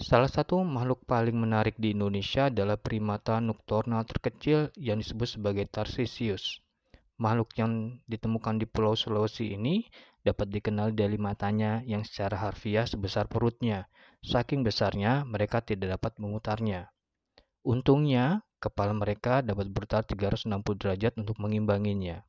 Salah satu makhluk paling menarik di Indonesia adalah primata nocturnal terkecil yang disebut sebagai Tarsisius. Makhluk yang ditemukan di Pulau Sulawesi ini dapat dikenal dari matanya yang secara harfiah sebesar perutnya. Saking besarnya, mereka tidak dapat memutarnya. Untungnya, kepala mereka dapat berputar 360 derajat untuk mengimbanginya.